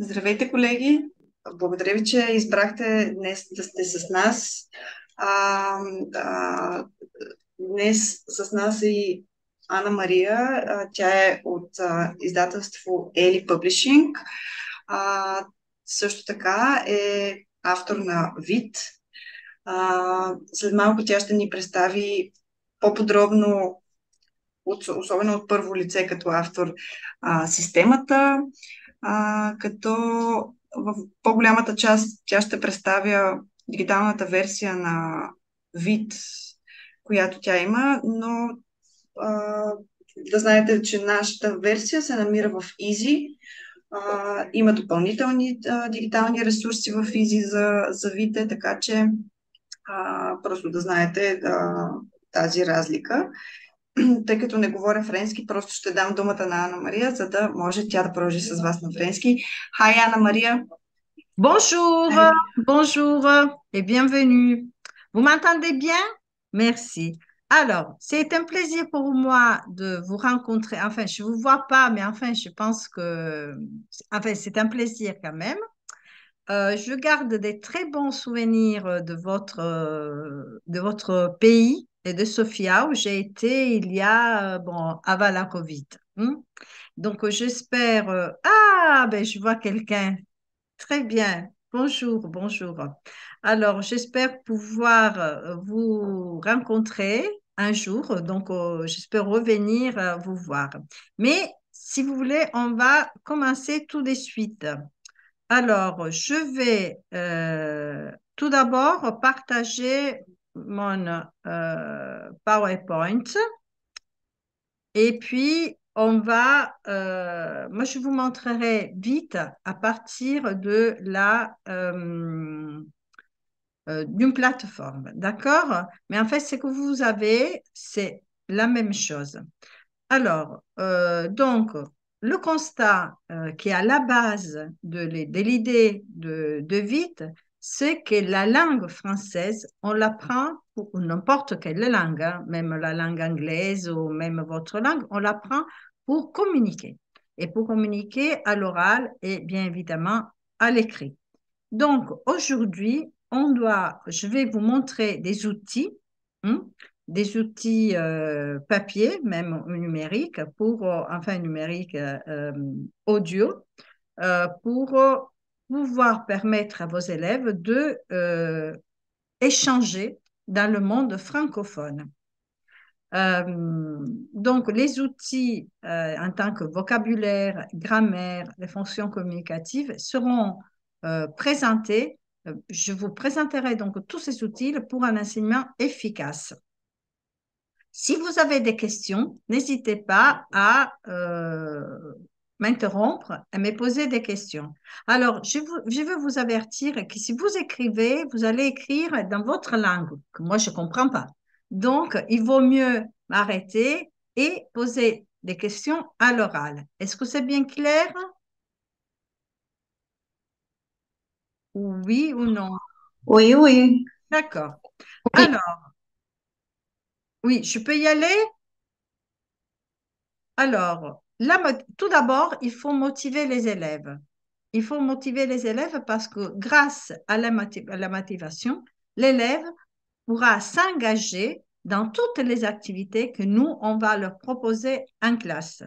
Здравейте, колеги! Благодаря ви, че избрахте днес да сте с нас. А, а, днес с нас е и Ана Мария. А, тя е от а, издателство Ели Publishing. А, също така е автор на ВИД. А, след малко тя ще ни представи по-подробно от, особено от първо лице като автор, а, системата а, като в по-голямата част тя ще представя дигиталната версия на вид, която тя има, но а, да знаете, че нашата версия се намира в Easy. А, има допълнителни а, дигитални ресурси в Easy за, за вите, така че а, просто да знаете а, тази разлика. тъй като не говоря френски, просто ще дам думата на Анна Мария, за да може тя да продължи с вас на френски. Хай, Bonjour, bonjour et bienvenue. Vous m'entendez bien Merci. Alors, c'est un plaisir pour moi de vous rencontrer. Enfin, je ne vous vois pas, mais enfin, je pense que... Enfin, c'est un plaisir quand même. Euh, je garde des très bons souvenirs de votre, euh, de votre pays de Sofia où j'ai été il y a, euh, bon, avant la Covid. Hein. Donc, euh, j'espère. Euh, ah, ben, je vois quelqu'un. Très bien. Bonjour, bonjour. Alors, j'espère pouvoir vous rencontrer un jour. Donc, j'espère revenir vous voir. Mais si vous voulez, on va commencer tout de suite. Alors, je vais tout d'abord partager mon euh, PowerPoint. Et puis, on va, euh, moi je vous montrerai vite à partir de la, euh, d'une plateforme, d'accord Mais en fait, ce que vous avez, c'est la même chose. Alors, donc, le constat qui est à la base de, l'idée de, de VIT, c'est que la langue française, on l'apprend pour n'importe quelle langue, hein, même la langue anglaise ou même votre langue, on l'apprend pour communiquer. Et pour communiquer à l'oral et bien évidemment à l'écrit. Donc aujourd'hui, on doit, je vais vous montrer des outils, hein, des outils euh, papier, même numérique, pour, euh, enfin numérique euh, audio, pour pouvoir permettre à vos élèves de euh, échanger dans le monde francophone. Euh, donc, les outils euh, en tant que vocabulaire, grammaire, les fonctions communicatives seront présentés. Je vous présenterai donc tous ces outils pour un enseignement efficace. Si vous avez des questions, n'hésitez pas à m'interrompre et me poser des questions. Alors, je, veux vous avertir que si vous écrivez, vous allez écrire dans votre langue, que moi je ne comprends pas. Donc, il vaut mieux m'arrêter et poser des questions à l'oral. Est-ce que c'est bien clair Oui ou non Oui, oui. D'accord. Alors, oui, je peux y aller Alors, tout d'abord, il faut motiver les élèves. Il faut motiver les élèves parce que grâce à la, motivation, l'élève pourra s'engager dans toutes les activités que nous, on va leur proposer en classe.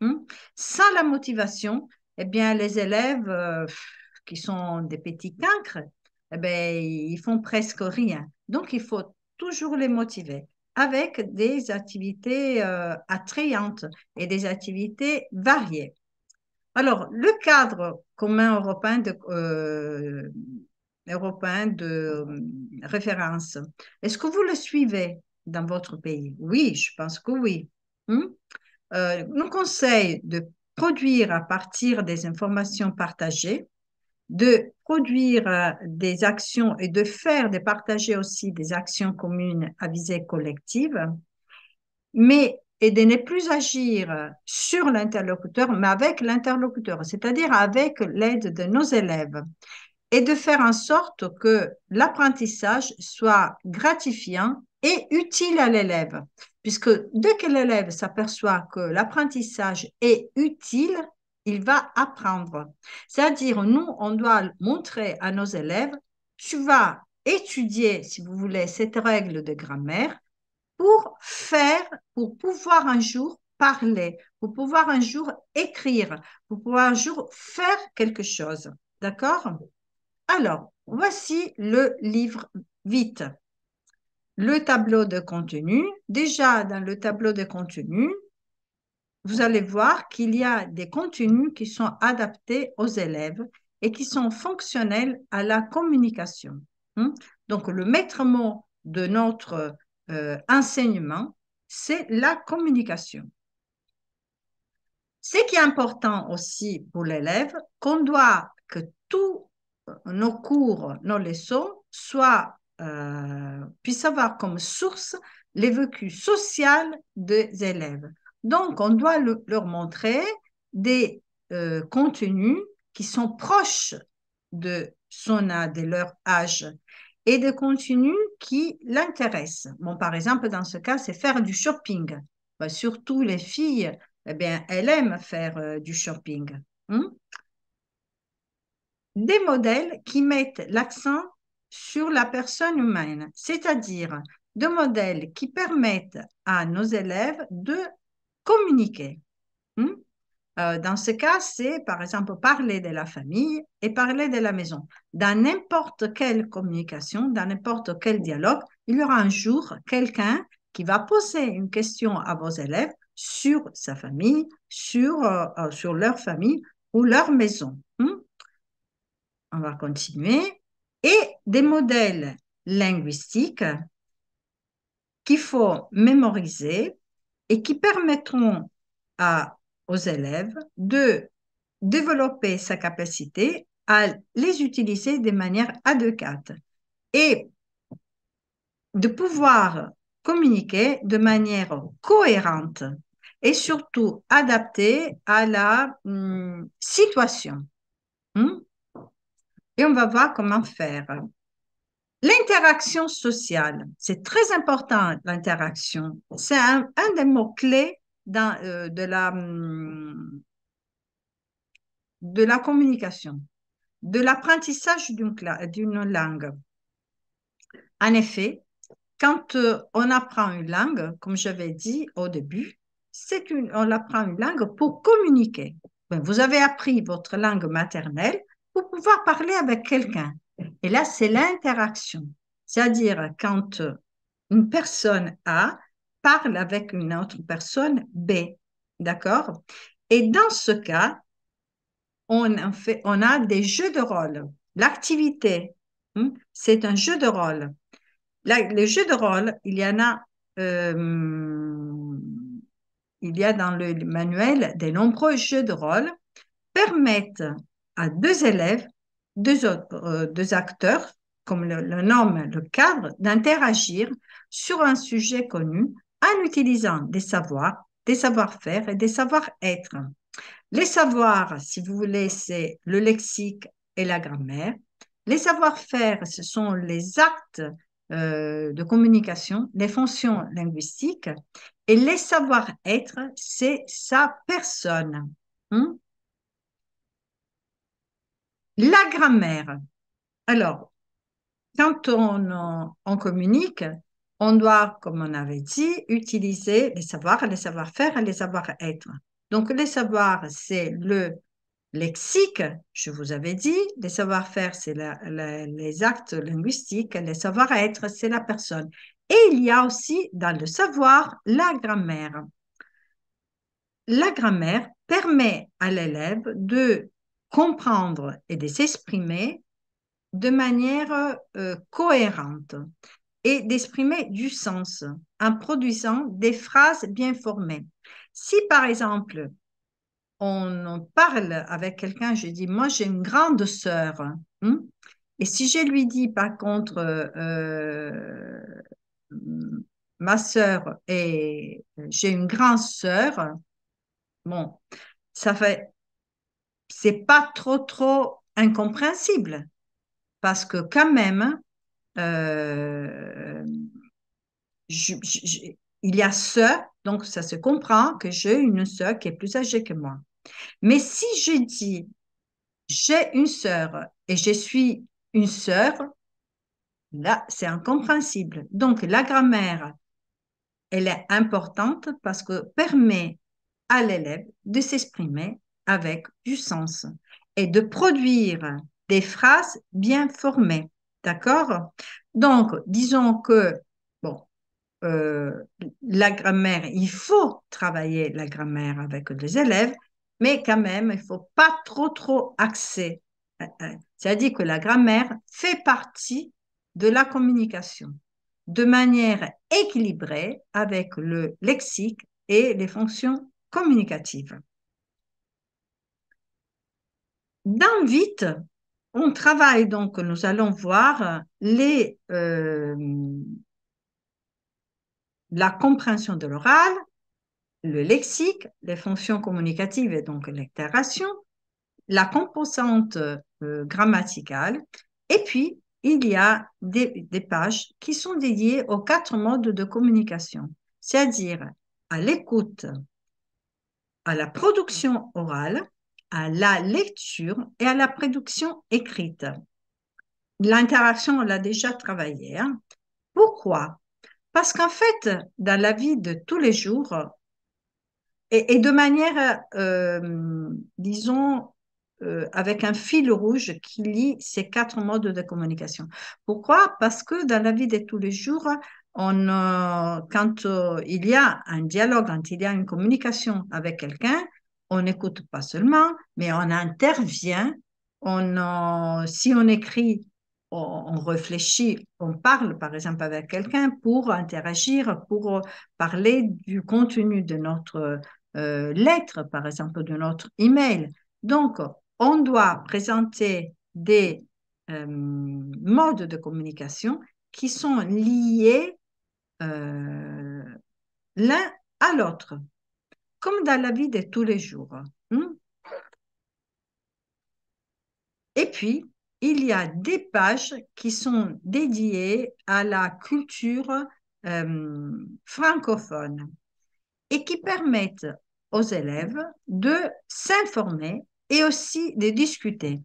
Hmm? Sans la motivation, eh bien, les élèves euh, qui sont des petits cancres, eh ben, ils font presque rien. Donc, il faut toujours les motiver avec des activités euh, attrayantes et des activités variées. Alors, le cadre commun européen de, euh, européen de euh, référence, est-ce que vous le suivez dans votre pays Oui, je pense que oui. Hum? nous conseillons de produire à partir des informations partagées de produire euh, des actions et de faire, de partager aussi des actions communes à visée collective, mais et de ne plus agir sur l'interlocuteur, mais avec l'interlocuteur, c'est-à-dire avec l'aide de nos élèves, et de faire en sorte que l'apprentissage soit gratifiant et utile à l'élève, puisque dès que l'élève s'aperçoit que l'apprentissage est utile, il va apprendre. C'est-à-dire, nous, on doit montrer à nos élèves, tu vas étudier, si vous voulez, cette règle de grammaire pour faire, pour pouvoir un jour parler, pour pouvoir un jour écrire, pour pouvoir un jour faire quelque chose. D'accord Alors, voici le livre vite. Le tableau de contenu. Déjà, dans le tableau de contenu, vous allez voir qu'il y a des contenus qui sont adaptés aux élèves et qui sont fonctionnels à la communication. Hein. Donc, le maître mot de notre euh, enseignement, c'est la communication. Ce qui est important aussi pour l'élève, qu'on doit que tous euh, nos cours, nos leçons soient, euh, puissent avoir comme source les vécus sociaux des élèves. Donc, on doit leur montrer des euh, contenus qui sont proches de son âge, leur âge, et des contenus qui l'intéressent. Bon, par exemple, dans ce cas, c'est faire du shopping. Bah, surtout les filles, eh bien, elles aiment faire euh, du shopping. Hein. Des modèles qui mettent l'accent sur la personne humaine, c'est-à-dire des modèles qui permettent à nos élèves de communiquer. Hein? Euh, dans ce cas, c'est par exemple parler de la famille et parler de la maison. Dans n'importe quelle communication, dans n'importe quel dialogue, il y aura un jour quelqu'un qui va poser une question à vos élèves sur sa famille, sur, euh, euh, sur leur famille ou leur maison. Hein? On va continuer. Et des modèles linguistiques qu'il faut mémoriser et qui permettront à, aux élèves de développer sa capacité à les utiliser de manière adéquate et de pouvoir communiquer de manière cohérente et surtout adaptée à la hum, situation. Hum? Et on va voir comment faire. L'interaction sociale, c'est très important, l'interaction. C'est un, des mots-clés euh, de, la, hum, de la communication, de l'apprentissage d'une langue. En effet, quand euh, on apprend une langue, comme je j'avais dit au début, c'est une, on apprend une langue pour communiquer. Ben, vous avez appris votre langue maternelle pour pouvoir parler avec quelqu'un. Et là, c'est l'interaction. C'est-à-dire quand une personne A parle avec une autre personne B. D'accord Et dans ce cas, on, fait, on a des jeux de rôle. L'activité, hein, c'est un jeu de rôle. les jeux de rôle, il y en a, euh, il y a dans le manuel des nombreux jeux de rôle permettent à deux élèves deux autres euh, deux acteurs, comme le, le le cadre, d'interagir sur un sujet connu en utilisant des savoirs, des savoir-faire et des savoir-être. Les savoirs, si vous voulez, c'est le lexique et la grammaire. Les savoir-faire, ce sont les actes euh, de communication, les fonctions linguistiques. Et les savoir-être, c'est sa personne. Hein. La grammaire. Alors, quand on, en communique, on doit, comme on avait dit, utiliser les savoirs, les savoir-faire et les savoir-être. Donc, les savoirs, c'est le lexique, je vous avais dit. Les savoir-faire, c'est les actes linguistiques. Les savoir-être, c'est la personne. Et il y a aussi, dans le savoir, la grammaire. La grammaire permet à l'élève de comprendre et de s'exprimer de manière euh, cohérente et d'exprimer du sens en produisant des phrases bien formées. Si par exemple, on, parle avec quelqu'un, je dis, moi j'ai une grande sœur, hein, et si je lui dis par contre, euh, ma sœur et j'ai une grande sœur, bon, ça fait c'est pas trop trop incompréhensible parce que quand même euh, il y a ce donc ça se comprend que j'ai une soeur qui est plus âgée que moi mais si je dis j'ai une soeur et je suis une soeur, là c'est incompréhensible donc la grammaire elle est importante parce que permet à l'élève de s'exprimer avec du sens et de produire des phrases bien formées. D'accord Donc, disons que, bon, euh, la grammaire, il faut travailler la grammaire avec les élèves, mais quand même, il ne faut pas trop, trop axer. Euh, euh, c'est-à-dire que la grammaire fait partie de la communication de manière équilibrée avec le lexique et les fonctions communicatives. Dans Vite, on travaille donc, nous allons voir euh, la compréhension de l'oral, le lexique, les fonctions communicatives et donc l'interaction, la composante euh, grammaticale, et puis il y a des, pages qui sont dédiées aux quatre modes de communication, c'est-à-dire à l'écoute, à la production orale, à la lecture et à la production écrite. L'interaction, on l'a déjà travaillé. Hein. Pourquoi Parce qu'en fait, dans la vie de tous les jours, et, de manière, euh, disons, euh, avec un fil rouge qui lie ces quatre modes de communication. Pourquoi Parce que dans la vie de tous les jours, euh, quand il y a un dialogue, quand il y a une communication avec quelqu'un, on n'écoute pas seulement, mais on intervient. On, si on écrit, on, réfléchit, on parle par exemple avec quelqu'un pour interagir, pour parler du contenu de notre euh, lettre, par exemple, de notre email. Donc, on doit présenter des euh, modes de communication qui sont liés euh, l'un à l'autre comme dans la vie de tous les jours. Hein. Et puis, il y a des pages qui sont dédiées à la culture euh, francophone et qui permettent aux élèves de s'informer et aussi de discuter.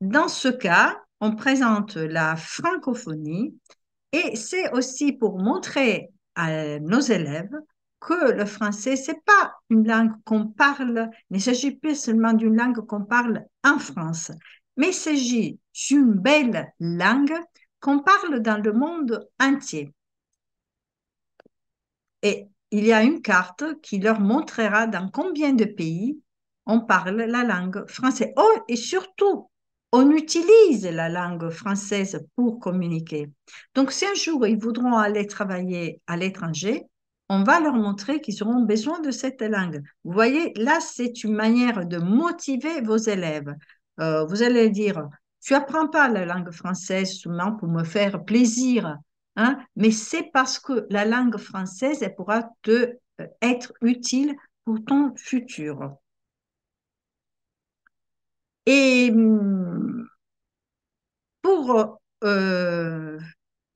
Dans ce cas, on présente la francophonie et c'est aussi pour montrer à nos élèves que le français, c'est pas une langue qu'on parle, il ne s'agit pas seulement d'une langue qu'on parle en France, mais il s'agit d'une belle langue qu'on parle dans le monde entier. Et il y a une carte qui leur montrera dans combien de pays on parle la langue française. Oh, et surtout, on utilise la langue française pour communiquer. Donc, si un jour ils voudront aller travailler à l'étranger, on va leur montrer qu'ils auront besoin de cette langue. Vous voyez, là, c'est une manière de motiver vos élèves. Euh, vous allez dire, tu apprends pas la langue française seulement pour me faire plaisir, hein, mais c'est parce que la langue française, elle pourra te euh, être utile pour ton futur. Et hum, pour euh,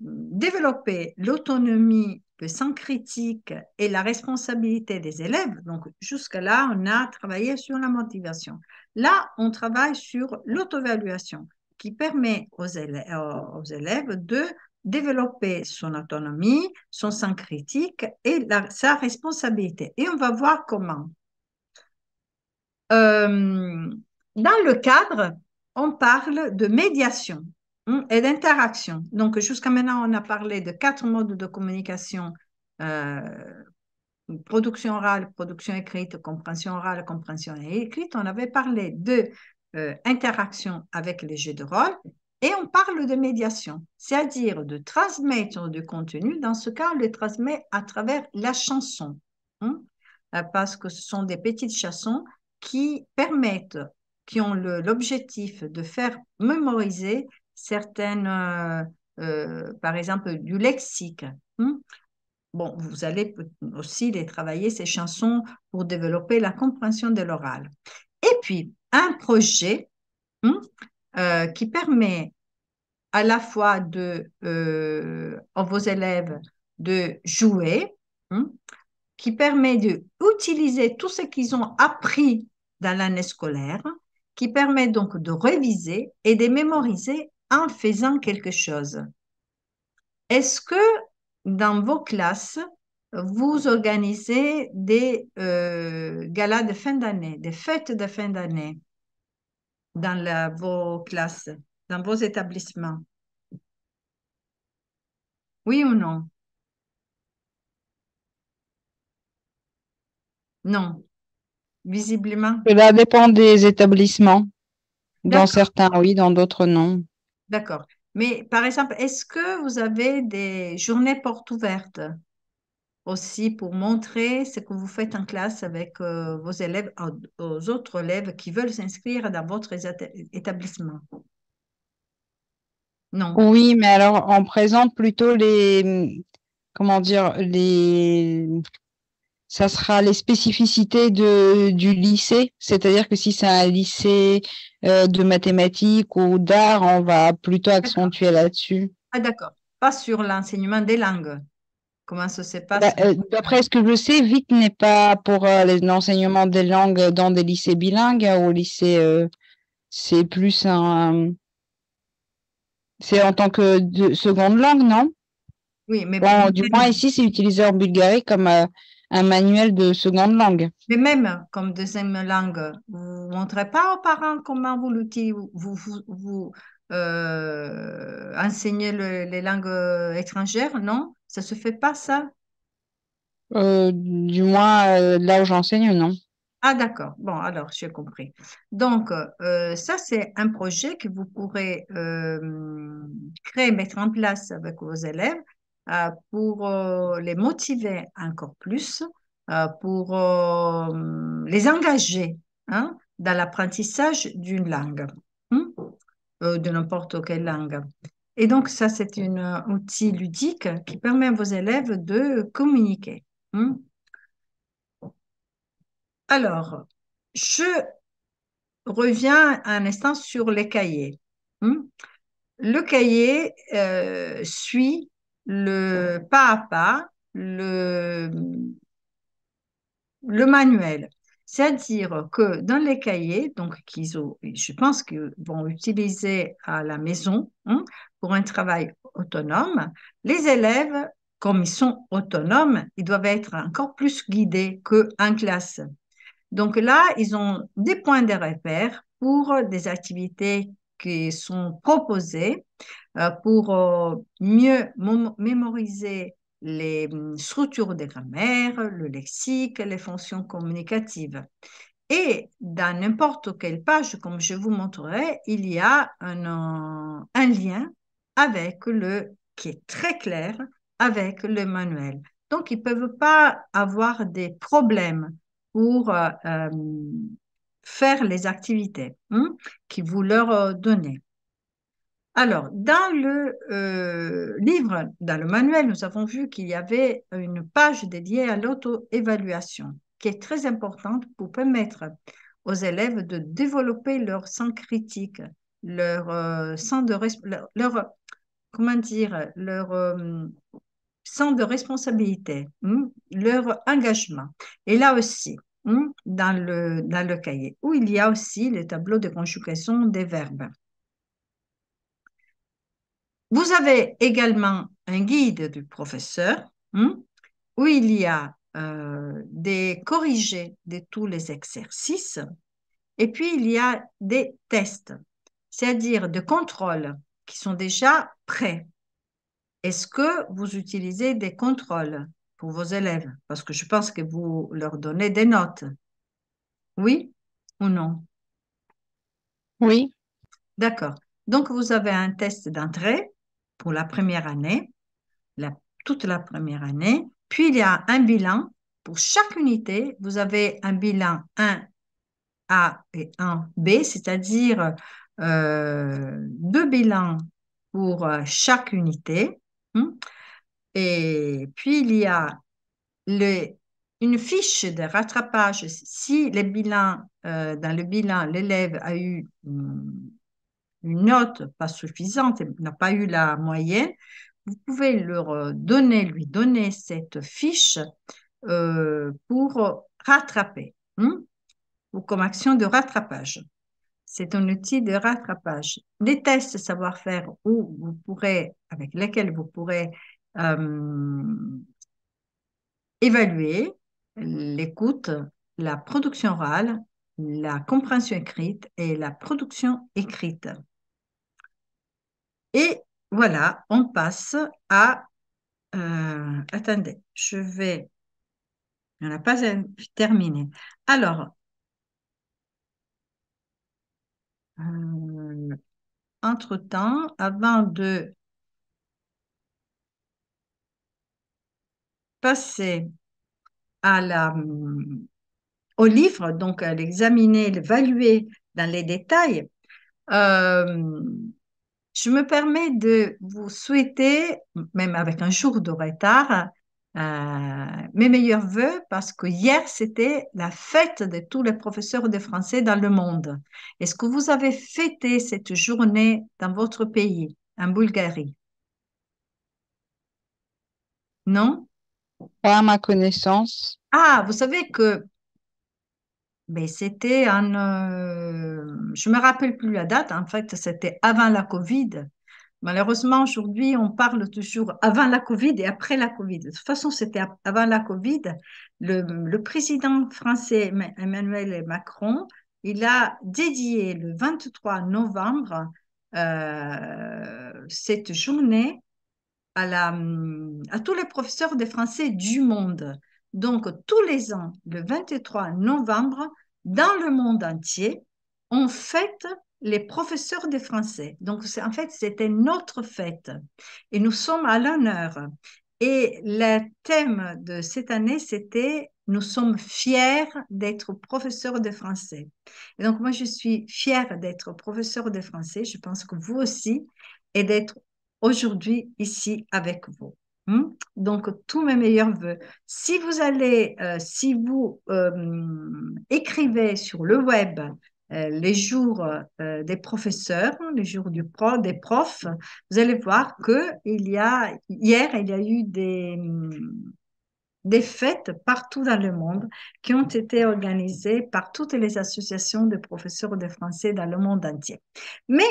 développer l'autonomie, le sens critique et la responsabilité des élèves. Donc jusqu'à là on a travaillé sur la motivation. Là, on travaille sur l'auto-évaluation qui permet aux euh, élèves, de développer son autonomie, son sens critique et sa responsabilité. Et on va voir comment. Euh, dans le cadre, on parle de médiation. Hmm, et d'interaction. Donc, jusqu'à maintenant, on a parlé de quatre modes de communication euh, production orale, production écrite, compréhension orale, compréhension écrite. On avait parlé de euh, interaction avec les jeux de rôle et on parle de médiation, c'est-à-dire de transmettre du contenu. Dans ce cas, on le transmet à travers la chanson, hein, euh, parce que ce sont des petites chansons qui permettent, qui ont l'objectif de faire mémoriser certaines, euh, euh, par exemple, du lexique. Hein. bon, vous allez aussi les travailler, ces chansons, pour développer la compréhension de l'oral. Et puis, un projet hein, euh, qui permet à la fois de, à vos élèves de jouer, hein, qui permet d'utiliser tout ce qu'ils ont appris dans l'année scolaire, qui permet donc de réviser et de mémoriser en faisant quelque chose. Est-ce que dans vos classes, vous organisez des euh, galas de fin d'année, des fêtes de fin d'année dans la, vos classes, dans vos établissements Oui ou non Non, visiblement. Cela eh ben, dépend des établissements. Dans certains, oui, dans d'autres, non. D'accord. Mais par exemple, est-ce que vous avez des journées portes ouvertes aussi pour montrer ce que vous faites en classe avec euh, vos élèves, aux autres élèves qui veulent s'inscrire dans votre établissement Non. Oui, mais alors on présente plutôt les, comment dire, les, ça sera les spécificités de, du lycée. C'est-à-dire que si c'est un lycée euh, de mathématiques ou d'art, on va plutôt accentuer là-dessus. Ah d'accord, pas sur l'enseignement des langues. Comment ça se passe bah, euh, D'après ce que je sais, VIT n'est pas pour euh, l'enseignement des langues dans des lycées bilingues. Au lycée, c'est plus un... C'est en tant que seconde langue, non Oui, mais... Bon, du moins, ici, c'est utilisé en Bulgarie comme un manuel de seconde langue. Mais même comme deuxième langue, vous ne montrez pas aux parents comment vous l'utilisez, vous, euh, enseignez les langues étrangères, non Ça ne se fait pas, ça euh, Du moins, euh, là où j'enseigne, non. Ah d'accord, bon alors j'ai compris. Donc ça c'est un projet que vous pourrez créer, mettre en place avec vos élèves euh, pour euh, les motiver encore plus, euh, pour les engager hein, dans l'apprentissage d'une langue, hein, de n'importe quelle langue. Et donc, ça, c'est un outil ludique qui permet à vos élèves de communiquer. Hein. Alors, je reviens un instant sur les cahiers. Le cahier suit le pas à pas, le, le manuel. C'est-à-dire que dans les cahiers, donc qu'ils ont, je pense qu'ils vont utiliser à la maison hein, pour un travail autonome, les élèves, comme ils sont autonomes, ils doivent être encore plus guidés qu'en classe. Donc là, ils ont des points de repère pour des activités qui sont proposés euh, pour euh, mieux mémoriser les hum, structures de grammaire, le lexique, les fonctions communicatives. Et dans n'importe quelle page, comme je vous montrerai, il y a un, lien avec le qui est très clair avec le manuel. Donc, ils ne peuvent pas avoir des problèmes pour euh, faire les activités hein, qui que vous leur euh, donnez. Alors, dans le euh, livre, dans le manuel, nous avons vu qu'il y avait une page dédiée à l'auto-évaluation, qui est très importante pour permettre aux élèves de développer leur sens critique, leur euh, sens de leur, comment dire leur sens de responsabilité, hein, leur engagement. Et là aussi, Mm, dans le, dans le cahier, où il y a aussi le tableau de conjugaison des verbes. Vous avez également un guide du professeur mm, où il y a euh, des corrigés de tous les exercices et puis il y a des tests, c'est-à-dire des contrôles qui sont déjà prêts. Est-ce que vous utilisez des contrôles pour vos élèves Parce que je pense que vous leur donnez des notes. Oui ou non Oui. D'accord. Donc, vous avez un test d'entrée pour la première année, la, toute la première année. Puis, il y a un bilan. Pour chaque unité, vous avez un bilan 1A et 1B, c'est-à-dire euh, deux bilans pour euh, chaque unité. Hein. Et puis, il y a le, une fiche de rattrapage. Si le bilan, euh, dans le bilan, l'élève a eu hmm, une note pas suffisante, n'a pas eu la moyenne, vous pouvez leur euh, donner, lui donner cette fiche euh, pour rattraper, hmm, ou comme action de rattrapage. C'est un outil de rattrapage. Des tests savoir-faire où vous pourrez, avec lesquels vous pourrez euh, évaluer l'écoute, la production orale, la compréhension écrite et la production écrite. Et voilà, on passe à... Euh, attendez, je vais... On n'a pas terminé. Alors, euh, entre-temps, avant de passer à la, au livre, donc à l'examiner, l'évaluer dans les détails, euh, je me permets de vous souhaiter, même avec un jour de retard, euh, mes meilleurs voeux parce que hier c'était la fête de tous les professeurs de français dans le monde. Est-ce que vous avez fêté cette journée dans votre pays, en Bulgarie Non à ma connaissance. Ah, vous savez que ben, c'était un. Euh, je ne me rappelle plus la date, en fait, c'était avant la Covid. Malheureusement, aujourd'hui, on parle toujours avant la Covid et après la Covid. De toute façon, c'était avant la Covid. Le, président français Emmanuel Macron, il a dédié le 23 novembre euh, cette journée à, tous les professeurs de français du monde. Donc, tous les ans, le 23 novembre, dans le monde entier, on fête les professeurs de français. Donc, en fait, c'était notre fête. Et nous sommes à l'honneur. Et le thème de cette année, c'était nous sommes fiers d'être professeurs de français. Et donc, moi, je suis fière d'être professeur de français. Je pense que vous aussi, et d'être aujourd'hui ici avec vous. Hmm? Donc, tous mes meilleurs voeux. Si vous allez, euh, si vous euh, écrivez sur le web euh, les jours des professeurs, hein, les jours du pro, des profs, vous allez voir que il y a, hier, il y a eu des, hmm, des fêtes partout dans le monde qui ont été organisées par toutes les associations de professeurs de français dans le monde entier. Mais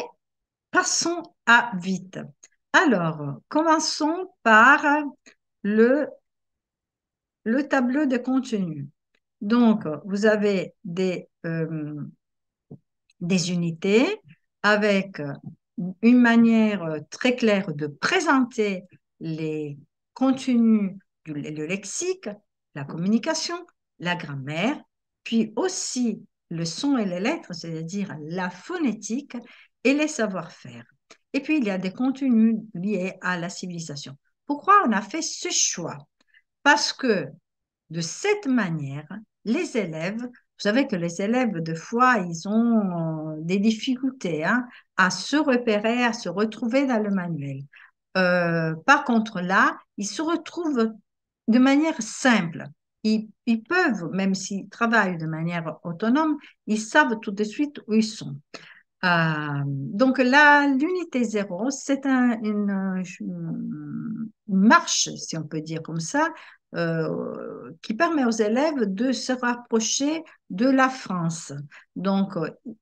passons à vite. Alors, commençons par le, tableau de contenu. Donc, vous avez euh, des, unités avec une manière très claire de présenter les contenus du le lexique, la communication, la grammaire, puis aussi le son et les lettres, c'est-à-dire la phonétique et les savoir-faire. Et puis, il y a des contenus liés à la civilisation. Pourquoi on a fait ce choix Parce que de cette manière, les élèves, vous savez que les élèves, de fois, ils ont des difficultés hein, à se repérer, à se retrouver dans le manuel. Euh, par contre, là, ils se retrouvent de manière simple. ils peuvent, même s'ils travaillent de manière autonome, ils savent tout de suite où ils sont. Euh, donc là, l'unité zéro, c'est une, marche, si on peut dire comme ça, euh, qui permet aux élèves de se rapprocher de la France. Donc,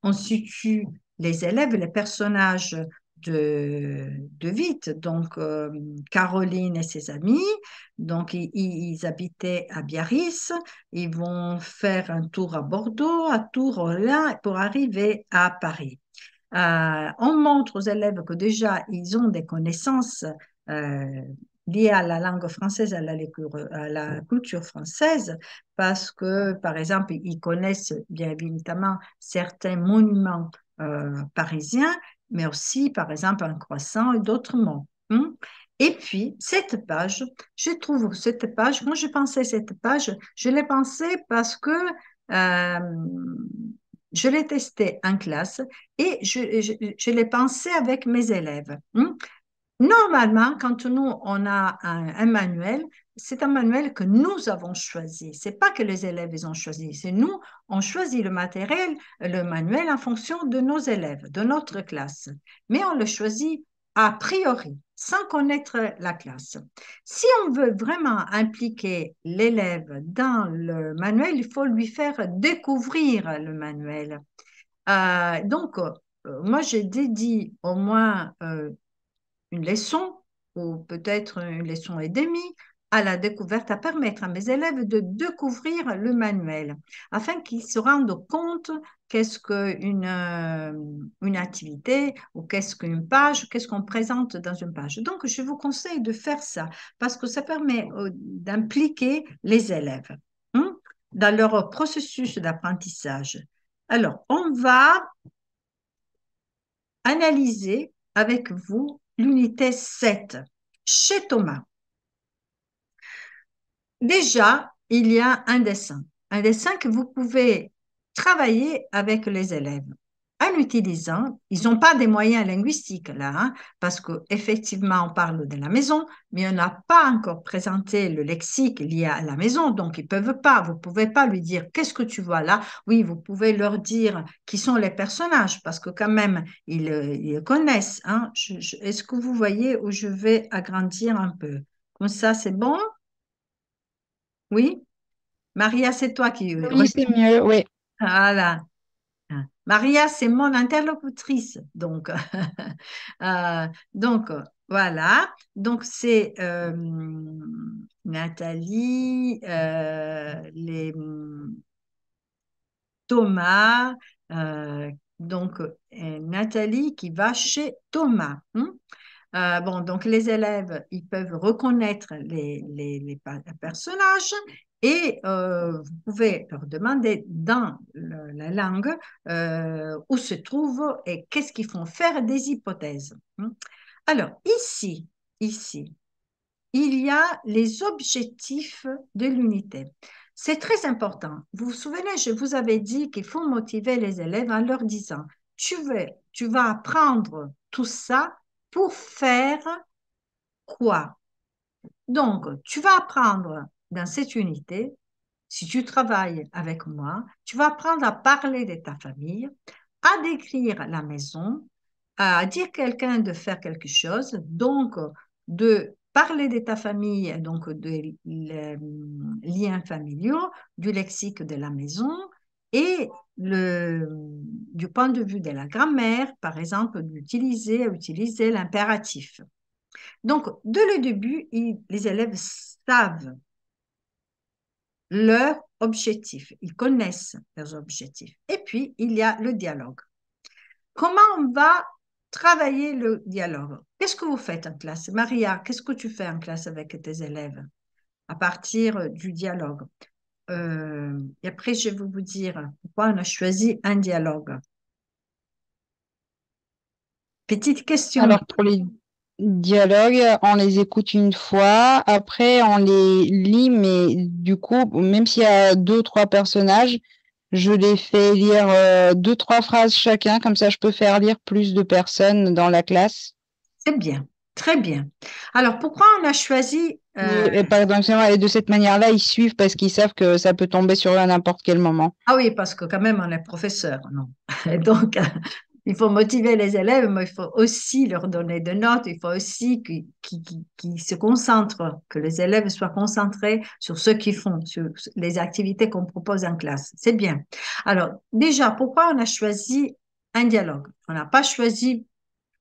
on situe les élèves, les personnages de, de Vite, donc euh, Caroline et ses amis, donc, ils, habitaient à Biarritz, ils vont faire un tour à Bordeaux, à Tours, là, pour arriver à Paris. Euh, on montre aux élèves que déjà, ils ont des connaissances euh, liées à la langue française, à la, culture française, parce que, par exemple, ils connaissent bien évidemment certains monuments euh, parisiens, mais aussi, par exemple, un croissant et d'autres mots. Hmm. Et puis, cette page, je trouve cette page, moi je pensais cette page, je l'ai pensée parce que euh, je l'ai testée en classe et je, l'ai pensée avec mes élèves. Hein. Normalement, quand nous, on a un, manuel, c'est un manuel que nous avons choisi. Ce n'est pas que les élèves ont choisi, c'est nous, on choisit le matériel, le manuel en fonction de nos élèves, de notre classe. Mais on le choisit a priori sans connaître la classe. Si on veut vraiment impliquer l'élève dans le manuel, il faut lui faire découvrir le manuel. Euh, donc, euh, moi, j'ai dédié au moins euh, une leçon ou peut-être une leçon et demie à la découverte, à permettre à mes élèves de découvrir le manuel afin qu'ils se rendent compte qu'est-ce qu'une euh, une activité ou qu'est-ce qu'une page, qu'est-ce qu'on présente dans une page. Donc, je vous conseille de faire ça parce que ça permet euh, d'impliquer les élèves hein, dans leur processus d'apprentissage. Alors, on va analyser avec vous l'unité 7 chez Thomas. Déjà, il y a un dessin. Un dessin que vous pouvez travailler avec les élèves. En utilisant, ils n'ont pas des moyens linguistiques là, hein, parce parce qu'effectivement, on parle de la maison, mais on n'a pas encore présenté le lexique lié à la maison, donc ils ne peuvent pas, vous ne pouvez pas lui dire qu'est-ce que tu vois là. Oui, vous pouvez leur dire qui sont les personnages, parce que quand même, ils, euh, ils connaissent. Hein. Est-ce que vous voyez où je vais agrandir un peu Comme ça, c'est bon Oui Maria, c'est toi qui. Oui, c'est mieux, oui. Voilà. Ah. Maria, c'est mon interlocutrice. Donc, euh, donc voilà. Donc, c'est euh, Nathalie, euh, les, Thomas. donc, Nathalie qui va chez Thomas. Hein. bon, donc les élèves, ils peuvent reconnaître les personnages et euh, vous pouvez leur demander dans la langue euh, où se trouvent et qu'est-ce qu'ils font faire des hypothèses. Alors ici, ici, il y a les objectifs de l'unité. C'est très important. Vous vous souvenez, je vous avais dit qu'il faut motiver les élèves en leur disant, tu, tu vas apprendre tout ça pour faire quoi Donc, tu vas apprendre dans ben, cette unité, si tu travailles avec moi, tu vas apprendre à parler de ta famille, à décrire la maison, à dire à quelqu'un de faire quelque chose, donc de parler de ta famille, donc des liens familiaux, du lexique de la maison et le, du point de vue de la grammaire, par exemple, d'utiliser, utiliser l'impératif. Donc, dès le début, les élèves savent leur objectif. Ils connaissent leurs objectifs. Et puis, il y a le dialogue. Comment on va travailler le dialogue Qu'est-ce que vous faites en classe Maria, qu'est-ce que tu fais en classe avec tes élèves à partir euh, du dialogue euh, Et après, je vais vous dire pourquoi on a choisi un dialogue. Petite question dialogues, on les écoute une fois, après on les lit, mais du coup, même s'il y a deux ou trois personnages, je les fais lire euh, deux, trois phrases chacun, comme ça je peux faire lire plus de personnes dans la classe. C'est bien, très bien. Alors pourquoi on a choisi... Euh, de cette manière-là, ils suivent parce qu'ils savent que ça peut tomber sur eux à n'importe quel moment. Ah oui, parce que quand même, on est professeur, non Et Donc, il faut motiver les élèves, mais il faut aussi leur donner des notes, il faut aussi qu'ils se concentrent, que les élèves soient concentrés sur ce qu'ils font, sur les activités qu'on propose en classe. C'est bien. Alors, déjà, pourquoi on a choisi un dialogue On n'a pas choisi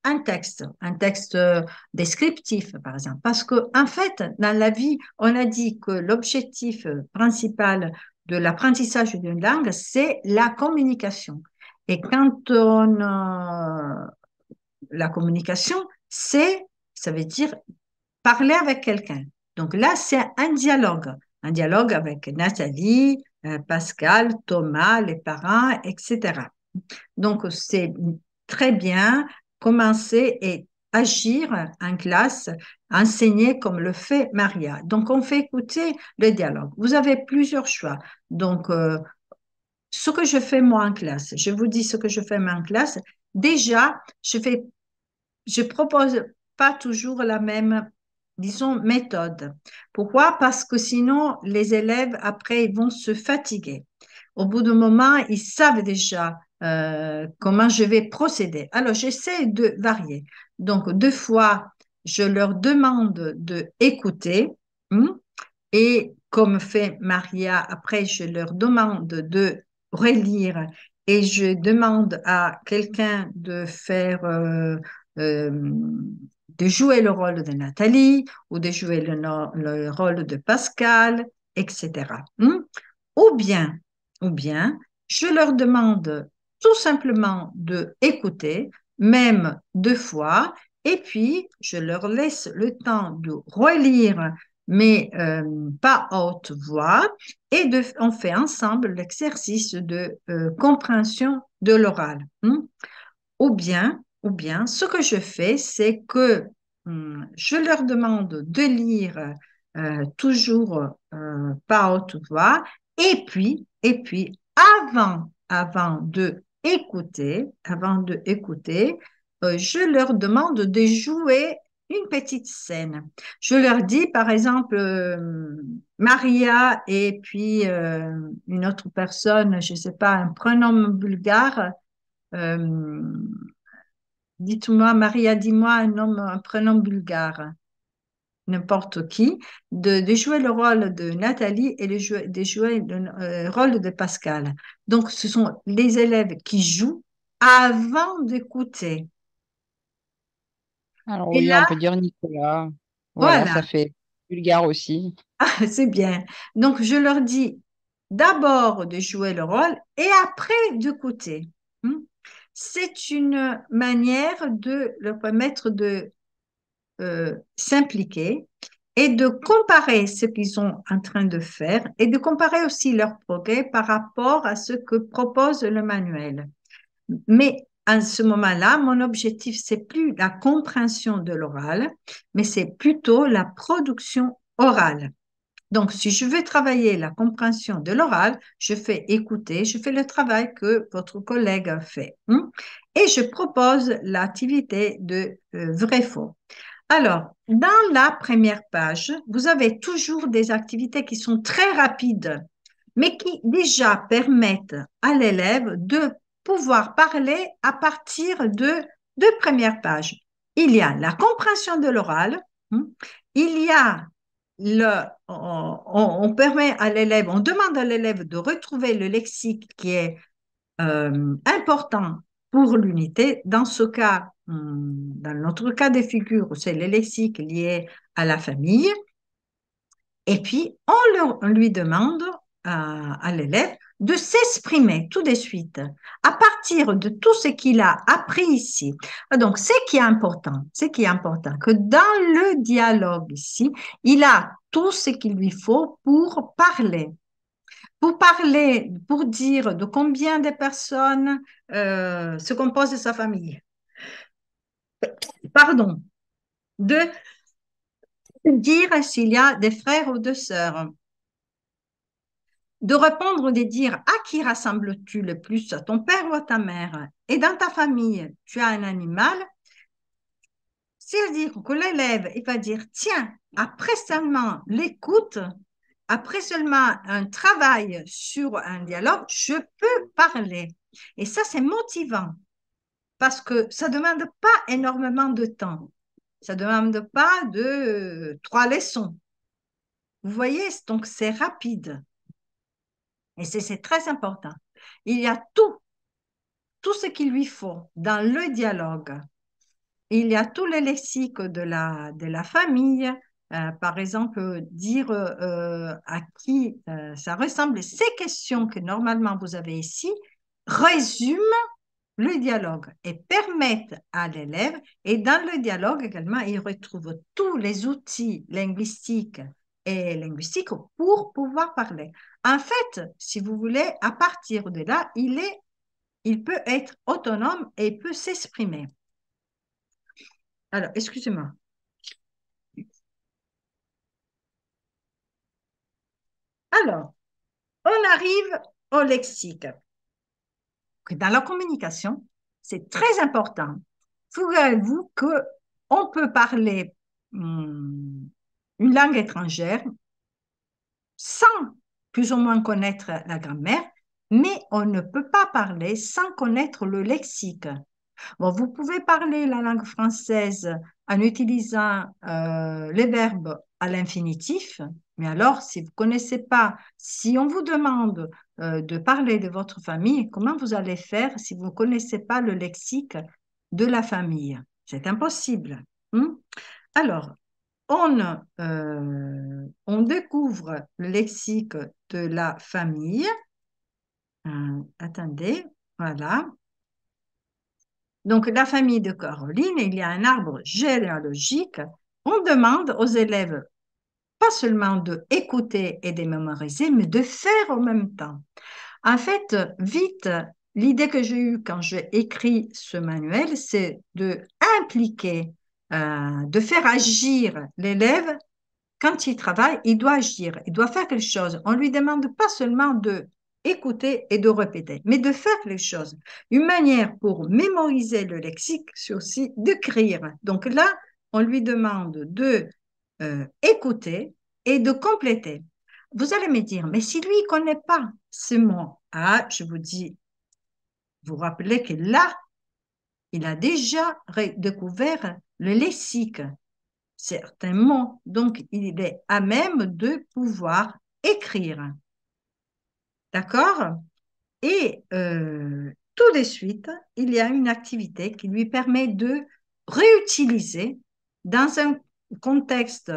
un texte, un texte euh, descriptif, par exemple, parce que, en fait, dans la vie, on a dit que l'objectif euh, principal de l'apprentissage d'une langue, c'est la communication. Et quand on euh, la communication, c'est, ça veut dire parler avec quelqu'un. Donc là, c'est un dialogue, un dialogue avec Nathalie, euh, Pascal, Thomas, les parents, etc. Donc c'est très bien commencer et agir en classe, enseigner comme le fait Maria. Donc, on fait écouter le dialogue. Vous avez plusieurs choix. Donc, euh, ce que je fais moi en classe, je vous dis ce que je fais moi en classe, déjà, je fais, je propose pas toujours la même, disons, méthode. Pourquoi? Parce que sinon, les élèves, après, ils vont se fatiguer. Au bout d'un moment, ils savent déjà euh, comment je vais procéder. Alors, j'essaie de varier. Donc, deux fois, je leur demande de écouter. Hmm, et comme fait Maria, après, je leur demande de relire et je demande à quelqu'un de faire euh, euh, de jouer le rôle de Nathalie ou de jouer le, rôle de Pascal, etc. Hmm? Ou bien, ou bien, je leur demande tout simplement de écouter, même deux fois, et puis je leur laisse le temps de relire mais euh, pas haute voix, et on fait ensemble l'exercice de euh, compréhension de l'oral. Hein. Ou bien, ou bien, ce que je fais, c'est que hum, je leur demande de lire euh, toujours pas haute voix, et puis, et puis, avant, avant de écouter, avant de écouter, je leur demande de jouer une petite scène. Je leur dis, par exemple, euh, Maria et puis euh, une autre personne, je ne sais pas, un prénom bulgare. Euh, dites-moi, Maria, dis-moi un, prénom bulgare n'importe qui, de, jouer le rôle de Nathalie et de jouer le rôle de Pascal. Donc, ce sont les élèves qui jouent avant d'écouter. Alors oui, on peut dire Nicolas. Voilà, ça fait bulgare aussi. Ah, c'est bien. Donc, je leur dis d'abord de jouer le rôle et après d'écouter. Hmm? C'est une manière de leur permettre de euh, s'impliquer et de comparer ce qu'ils sont en train de faire et de comparer aussi leur progrès par rapport à ce que propose le manuel. Mais en ce moment-là, mon objectif, c'est plus la compréhension de l'oral, mais c'est plutôt la production orale. Donc, si je veux travailler la compréhension de l'oral, je fais écouter, je fais le travail que votre collègue fait. Hein, et je propose l'activité de euh, vrai-faux. Alors, dans la première page, vous avez toujours des activités qui sont très rapides, mais qui déjà permettent à l'élève de pouvoir parler à partir de deux premières pages. Il y a la compréhension de l'oral, hein. il y a le, on, permet à l'élève, on demande à l'élève de retrouver le lexique qui est euh, important pour l'unité. Dans ce cas, hmm, dans notre cas des figures, c'est le lexique lié à la famille. Et puis, on, lui demande euh, à l'élève de s'exprimer tout de suite à partir de tout ce qu'il a appris ici. Donc, ce qui est important, ce qui est important, que dans le dialogue ici, il a tout ce qu'il lui faut pour parler. Pour parler, pour dire de combien de personnes se euh, se compose sa famille. Pardon. De dire s'il y a des frères ou des sœurs de répondre, de dire à qui rassembles tu le plus, à ton père ou à ta mère Et dans ta famille, tu as un animal. C'est-à-dire que l'élève, il va dire, tiens, après seulement l'écoute, après seulement un travail sur un dialogue, je peux parler. Et ça, c'est motivant parce que ça ne demande pas énormément de temps. Ça ne demande pas de euh, trois leçons. Vous voyez, donc c'est rapide. Et c'est très important. Il y a tout, tout ce qu'il lui faut dans le dialogue. Il y a tous les lexique de la, famille, euh, par exemple, dire euh, à qui euh, ça ressemble, ces questions que normalement vous avez ici résument le dialogue et permettent à l'élève, et dans le dialogue également, il retrouve tous les outils linguistiques et linguistiques pour pouvoir parler. En fait, si vous voulez, à partir de là, il, est, il peut être autonome et peut s'exprimer. Alors, excusez-moi. Alors, on arrive au lexique. Dans la communication, c'est très important. Figurez-vous qu'on peut parler hmm, une langue étrangère sans plus ou moins connaître la grammaire, mais on ne peut pas parler sans connaître le lexique. Bon, vous pouvez parler la langue française en utilisant euh, les verbes à l'infinitif, mais alors si vous connaissez pas, si on vous demande euh, de parler de votre famille, comment vous allez faire si vous ne connaissez pas le lexique de la famille C'est impossible. Hein? alors, euh, on, découvre le lexique de la famille. Euh, attendez, voilà. Donc, la famille de Caroline, il y a un arbre généalogique. On demande aux élèves pas seulement de écouter et de mémoriser, mais de faire en même temps. En fait, vite, l'idée que j'ai eue quand j'ai écrit ce manuel, c'est de impliquer euh, de faire agir l'élève, quand il travaille, il doit agir, il doit faire quelque chose. On lui demande pas seulement de écouter et de répéter, mais de faire les choses. Une manière pour mémoriser le lexique, c'est aussi d'écrire. Donc là, on lui demande de euh, écouter et de compléter. Vous allez me dire, mais si lui ne connaît pas ce mot. ah, je vous dis, vous rappelez que là, il a déjà découvert le certains certainement. Donc, il est à même de pouvoir écrire. D'accord Et euh, tout de suite, il y a une activité qui lui permet de réutiliser dans un contexte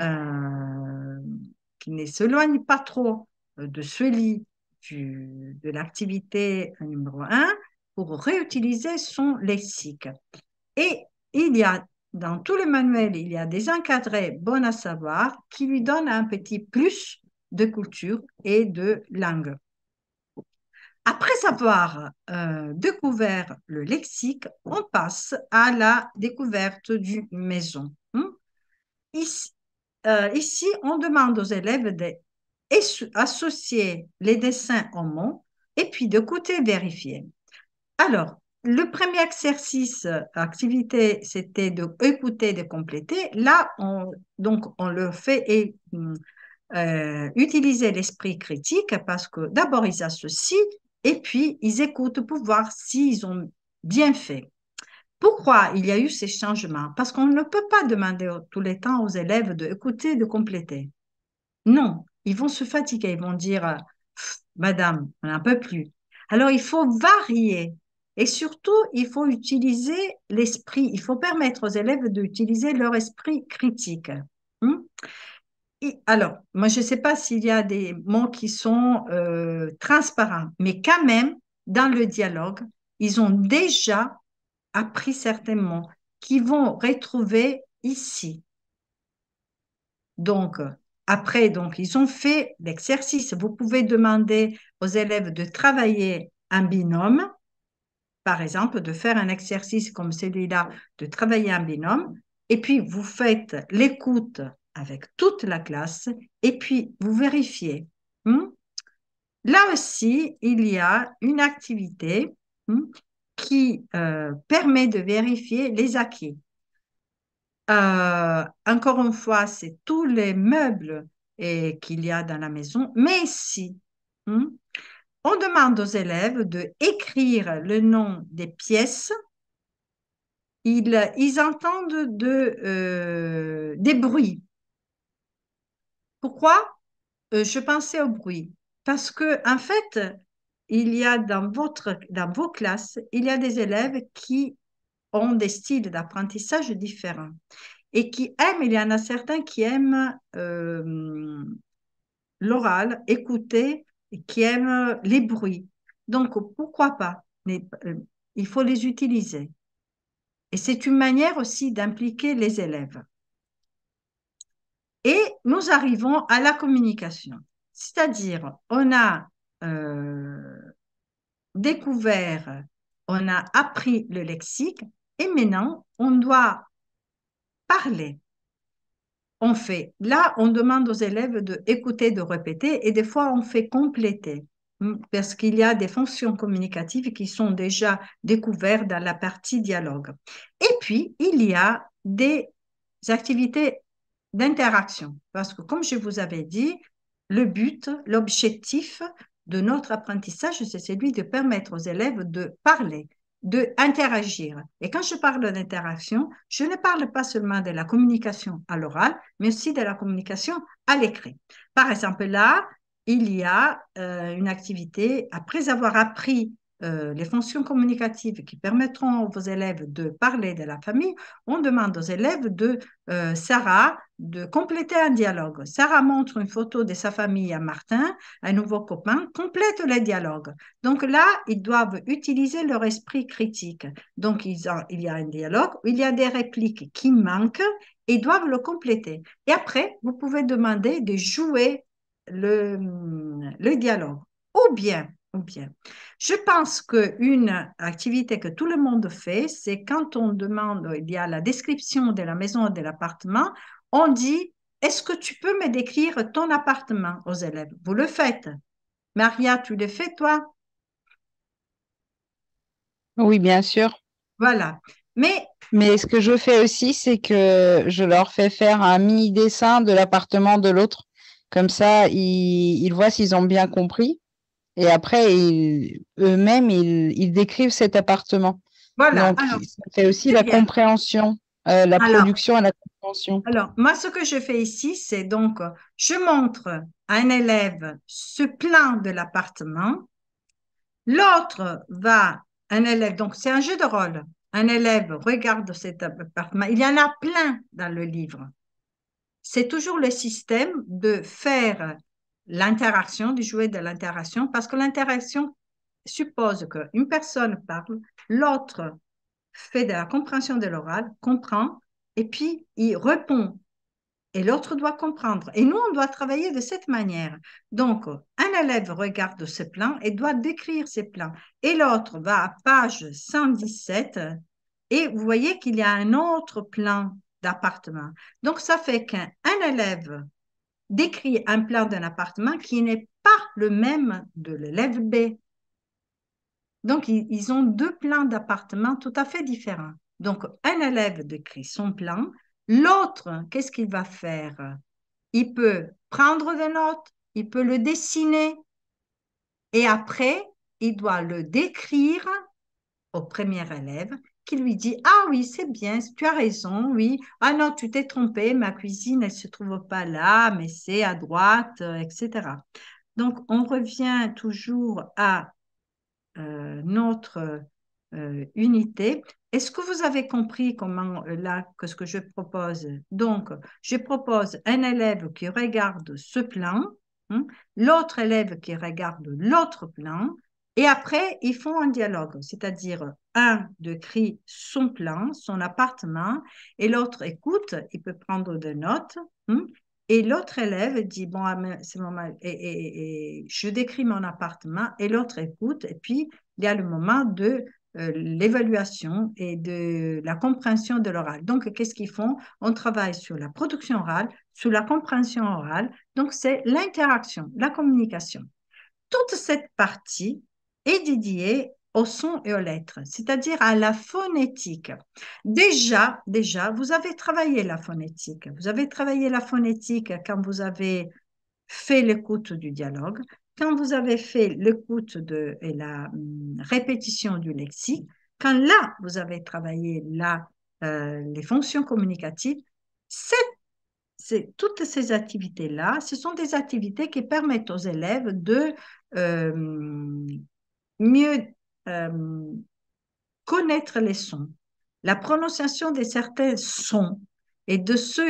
euh, qui ne s'éloigne pas trop euh, de celui du, de l'activité numéro 1 pour réutiliser son lexique. Et il y a dans tous les manuels, il y a des encadrés bons à savoir qui lui donnent un petit plus de culture et de langue. Après avoir euh, découvert le lexique, on passe à la découverte du maison. Hein. Euh, ici, on demande aux élèves d'associer les dessins aux mots et puis de côté vérifier. Alors, le premier exercice, activité, c'était d'écouter, de, de compléter. Là, on, donc, on le fait et, mm, euh, utiliser l'esprit critique parce que d'abord, ils associent et puis ils écoutent pour voir s'ils ont bien fait. Pourquoi il y a eu ces changements Parce qu'on ne peut pas demander tous les temps aux élèves de écouter, de compléter. Non, ils vont se fatiguer, ils vont dire, Madame, on n'en peut plus. Alors, il faut varier et surtout, il faut utiliser l'esprit, il faut permettre aux élèves d'utiliser leur esprit critique. Hmm? alors, moi, je ne sais pas s'il y a des mots qui sont euh, transparents, mais quand même, dans le dialogue, ils ont déjà appris certains mots qu'ils vont retrouver ici. Donc, après, donc, ils ont fait l'exercice. Vous pouvez demander aux élèves de travailler un binôme par exemple, de faire un exercice comme celui-là, de travailler un binôme, et puis vous faites l'écoute avec toute la classe, et puis vous vérifiez. Hmm, là aussi, il y a une activité hmm, qui euh, permet de vérifier les acquis. Euh, encore une fois, c'est tous les meubles qu'il y a dans la maison, mais si hmm, on demande aux élèves de écrire le nom des pièces. Ils, ils entendent de, euh, des bruits. Pourquoi euh, Je pensais au bruit. Parce que, en fait, il y a dans, votre, dans vos classes, il y a des élèves qui ont des styles d'apprentissage différents et qui aiment, il y en a certains qui aiment euh, l'oral, écouter qui aiment euh, les bruits. Donc, pourquoi pas euh, Il faut les utiliser. Et c'est une manière aussi d'impliquer les élèves. Et nous arrivons à la communication. C'est-à-dire, on a euh, découvert, on a appris le lexique et maintenant, on doit parler on fait. Là, on demande aux élèves d'écouter, écouter, de répéter et des fois, on fait compléter hmm, parce qu'il y a des fonctions communicatives qui sont déjà découvertes dans la partie dialogue. Et puis, il y a des activités d'interaction, parce que comme je vous avais dit, le but, l'objectif de notre apprentissage, c'est celui de permettre aux élèves de parler, d'interagir. interagir. Et quand je parle d'interaction, je ne parle pas seulement de la communication à l'oral, mais aussi de la communication à l'écrit. Par exemple, là, il y a euh, une activité, après avoir appris euh, les fonctions communicatives qui permettront aux élèves de parler de la famille, on demande aux élèves de euh, Sarah de compléter un dialogue. Sarah montre une photo de sa famille à Martin, un nouveau copain, complète le dialogue. Donc là, ils doivent utiliser leur esprit critique. Donc il y a un dialogue, il y a des répliques qui manquent et ils doivent le compléter. Et après, vous pouvez demander de jouer le dialogue. Ou bien, Bien. Je pense qu'une activité que tout le monde fait, c'est quand on demande, il y a la description de la maison et de l'appartement, on dit Est-ce que tu peux me décrire ton appartement aux élèves Vous le faites. Maria, tu le fais toi Oui, bien sûr. Voilà. Mais, Mais ce que je fais aussi, c'est que je leur fais faire un mini dessin de l'appartement de l'autre. Comme ça, ils, ils voient s'ils ont bien compris. Et après, eux-mêmes, ils, décrivent cet appartement. Voilà. Donc, alors, ça aussi la compréhension, euh, la production et la compréhension. Alors, moi, ce que je fais ici, c'est donc, je montre à un élève ce plan de l'appartement. L'autre va, un élève, donc c'est un jeu de rôle. Un élève regarde cet appartement. Il y en a plein dans le livre. C'est toujours le système de faire l'interaction, du jouet de l'interaction, parce que l'interaction suppose qu'une personne parle, l'autre fait de la compréhension de l'oral, comprend, et puis il répond. Et l'autre doit comprendre. Et nous, on doit travailler de cette manière. Donc, un élève regarde ce plan et doit décrire ses plans. Et l'autre va à page 117 et vous voyez qu'il y a un autre plan d'appartement. Donc, ça fait qu'un élève décrit un plan d'un appartement qui n'est pas le même de l'élève B. Donc, ils ont deux plans d'appartement tout à fait différents. Donc, un élève décrit son plan, l'autre, qu'est-ce qu'il va faire Il peut prendre des notes, il peut le dessiner, et après, il doit le décrire au premier élève qui lui dit Ah oui, c'est bien, tu as raison, oui. Ah non, tu t'es trompé, ma cuisine, elle se trouve pas là, mais c'est à droite, euh, etc. Donc, on revient toujours à euh, notre euh, unité. Est-ce que vous avez compris comment là que ce que je propose Donc, je propose un élève qui regarde ce plan, hein, l'autre élève qui regarde l'autre plan, et après, ils font un dialogue, c'est-à-dire un décrit son plan, son appartement, et l'autre écoute, il peut prendre des notes, hein, et l'autre élève dit, bon, ah, c'est mon et, je décris mon appartement, et l'autre écoute, et puis il y a le moment de euh, l'évaluation et de la compréhension de l'oral. Donc, qu'est-ce qu'ils font On travaille sur la production orale, sur la compréhension orale, donc c'est l'interaction, la communication. Toute cette partie est dédiée au son et aux lettres, c'est-à-dire à la phonétique. Déjà, déjà, vous avez travaillé la phonétique. Vous avez travaillé la phonétique quand vous avez fait l'écoute du dialogue, quand vous avez fait l'écoute de et la hum, répétition du lexique, quand là vous avez travaillé la euh, les fonctions communicatives, c'est toutes ces activités-là, ce sont des activités qui permettent aux élèves de euh, mieux euh, connaître les sons, la prononciation de certains sons et de se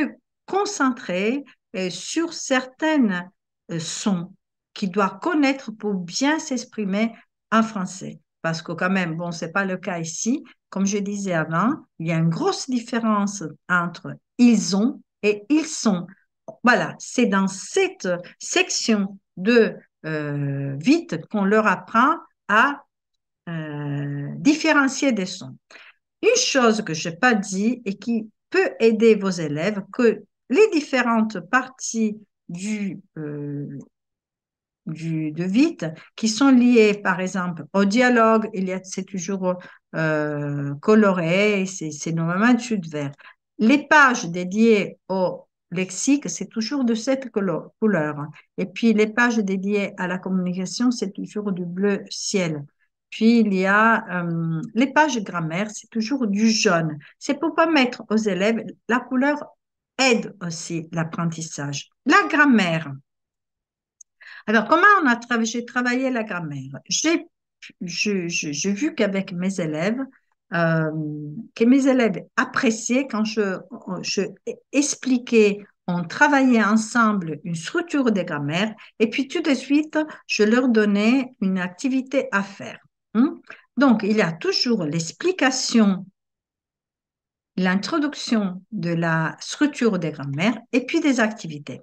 concentrer euh, sur certains euh, sons qu'il doit connaître pour bien s'exprimer en français. Parce que quand même, bon, ce n'est pas le cas ici. Comme je disais avant, il y a une grosse différence entre ils ont et ils sont. Voilà, c'est dans cette section de vite qu'on leur apprend euh, différencier des sons. Une chose que je n'ai pas dit et qui peut aider vos élèves, que les différentes parties du, euh, du, de vite qui sont liées, par exemple, au dialogue, il y a, c'est toujours euh, coloré, c'est, c'est normalement sud-vert. Les pages dédiées au lexique, c'est toujours de cette couleur. Et puis les pages dédiées à la communication, c'est toujours du bleu ciel. Puis il y a euh, les pages grammaire, c'est toujours du jaune. C'est pour pas mettre aux élèves la couleur aide aussi l'apprentissage. La grammaire. Alors comment on a travaillé J'ai travaillé la grammaire. j'ai vu qu'avec mes élèves, euh, que mes élèves appréciaient quand je, expliquais on travaillait ensemble une structure de grammaire et puis tout de suite, je leur donnais une activité à faire. Hein. Donc, il y a toujours l'explication, l'introduction de la structure de grammaire et puis des activités.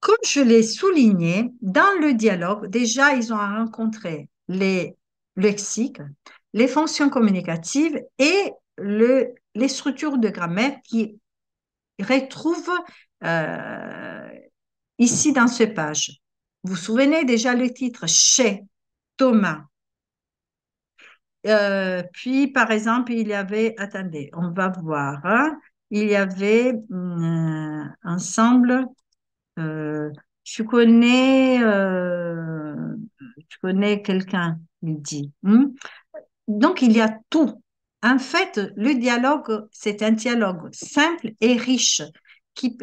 Comme je l'ai souligné, dans le dialogue, déjà, ils ont rencontré les lexiques, les fonctions communicatives et le, les structures de grammaire qui retrouvent euh, ici dans ce page. Vous vous souvenez déjà le titre chez Thomas. Euh, puis, par exemple, il y avait, attendez, on va voir, hein, il y avait euh, ensemble, tu connais, tu connais quelqu'un, il dit. Hmm? donc, il y a tout. En fait, le dialogue, c'est un dialogue simple et riche qui,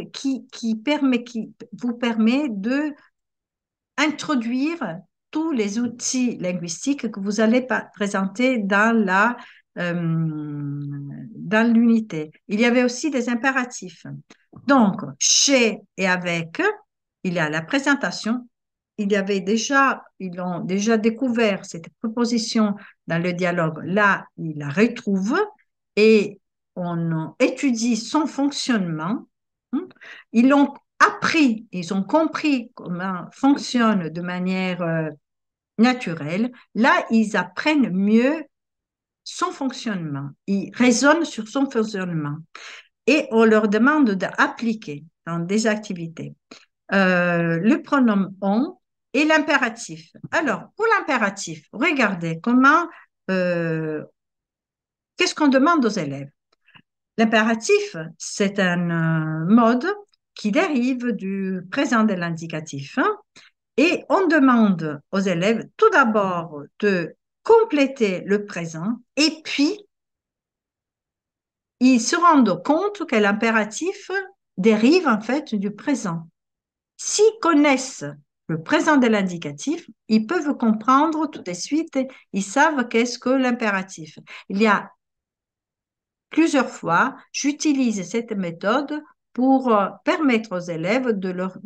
permet, qui vous permet de introduire tous les outils linguistiques que vous allez présenter dans la euh, dans l'unité. Il y avait aussi des impératifs. Donc, chez et avec, il y a la présentation, avait déjà, ils l'ont déjà découvert, cette proposition dans le dialogue. Là, il la retrouve et on étudie son fonctionnement. Hein. Ils l'ont appris, ils ont compris comment fonctionne de manière euh, naturelle. Là, ils apprennent mieux son fonctionnement. Ils raisonnent sur son fonctionnement. Et on leur demande d'appliquer dans des activités. Euh, le pronom on et l'impératif. Alors, pour l'impératif, regardez comment, euh, qu'est-ce qu'on demande aux élèves L'impératif, c'est un euh, mode qui dérive du présent de l'indicatif. Hein. et on demande aux élèves tout d'abord de compléter le présent et puis ils se rendent compte que l'impératif dérive en fait du présent. S'ils connaissent présent de l'indicatif, ils peuvent comprendre tout de suite, ils savent qu'est-ce que l'impératif. Il y a plusieurs fois, j'utilise cette méthode pour euh, permettre aux élèves de leur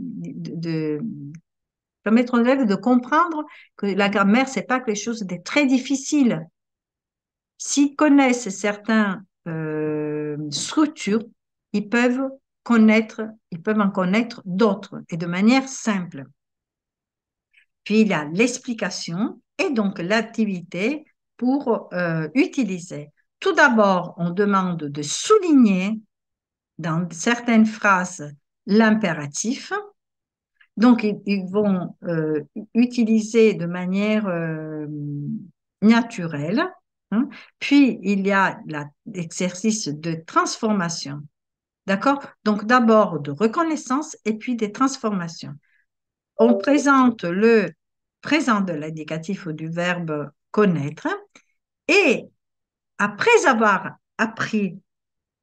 permettre aux élèves de comprendre que la grammaire c'est pas quelque chose de très difficile. S'ils connaissent certaines euh, structures, ils peuvent connaître, ils peuvent en connaître d'autres et de manière simple. Puis il y a l'explication et donc l'activité pour euh, utiliser. Tout d'abord, on demande de souligner dans certaines phrases l'impératif. Donc, ils, vont euh, utiliser de manière euh, naturelle. Hein. Puis, il y a l'exercice de transformation. D'accord Donc, d'abord de reconnaissance et puis des transformations on présente le présent de l'indicatif du verbe connaître et après avoir appris